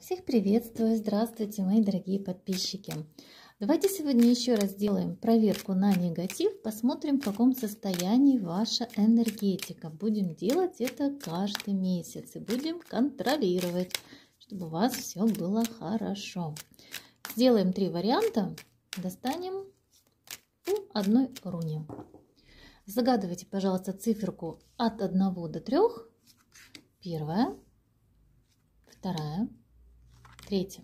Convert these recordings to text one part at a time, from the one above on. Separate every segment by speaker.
Speaker 1: Всех приветствую! Здравствуйте, мои дорогие подписчики! Давайте сегодня еще раз сделаем проверку на негатив, посмотрим, в каком состоянии ваша энергетика. Будем делать это каждый месяц и будем контролировать, чтобы у вас все было хорошо. Сделаем три варианта, достанем по одной руне. Загадывайте, пожалуйста, циферку от 1 до 3. Первая, вторая, портрете.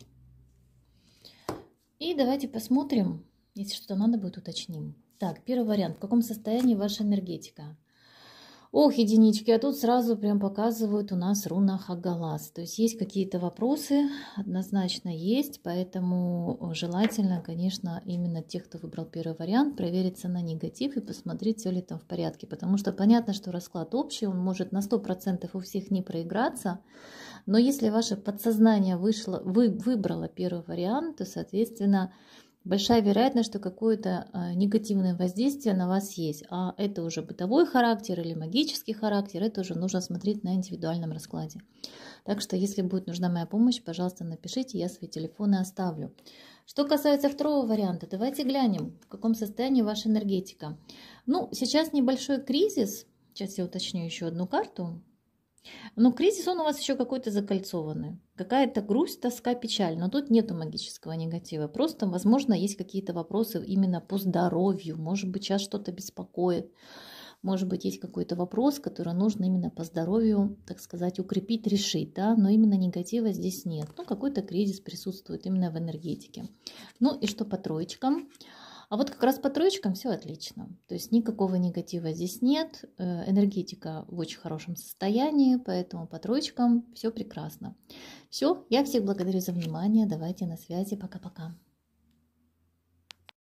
Speaker 1: И давайте посмотрим, если что-то надо будет, уточним. Так, первый вариант. В каком состоянии ваша энергетика? Ох, единички, а тут сразу прям показывают у нас руна Хагалас. То есть есть какие-то вопросы, однозначно есть, поэтому э, желательно, конечно, именно тех, кто выбрал первый вариант, провериться на негатив и посмотреть, все ли там в порядке. Потому что понятно, что расклад общий, он может на 100% у всех не проиграться, но если ваше подсознание вышло, вы, выбрало первый вариант, то, соответственно, большая вероятность, что какое-то а, негативное воздействие на вас есть. А это уже бытовой характер или магический характер, это уже нужно смотреть на индивидуальном раскладе. Так что, если будет нужна моя помощь, пожалуйста, напишите, я свои телефоны оставлю. Что касается второго варианта, давайте глянем, в каком состоянии ваша энергетика. Ну, сейчас небольшой кризис. Сейчас я уточню еще одну карту. Но ну, кризис, он у вас еще какой-то закольцованный. Какая-то грусть, тоска, печаль. Но тут нету магического негатива. Просто, возможно, есть какие-то вопросы именно по здоровью. Может быть, сейчас что-то беспокоит. Может быть, есть какой-то вопрос, который нужно именно по здоровью, так сказать, укрепить, решить, да, но именно негатива здесь нет. Ну, какой-то кризис присутствует именно в энергетике. Ну и что по троечкам? А вот как раз по троечкам все отлично. То есть никакого негатива здесь нет, э, энергетика в очень хорошем состоянии, поэтому по троечкам все прекрасно. Все, я всех благодарю за внимание, давайте на связи, пока-пока.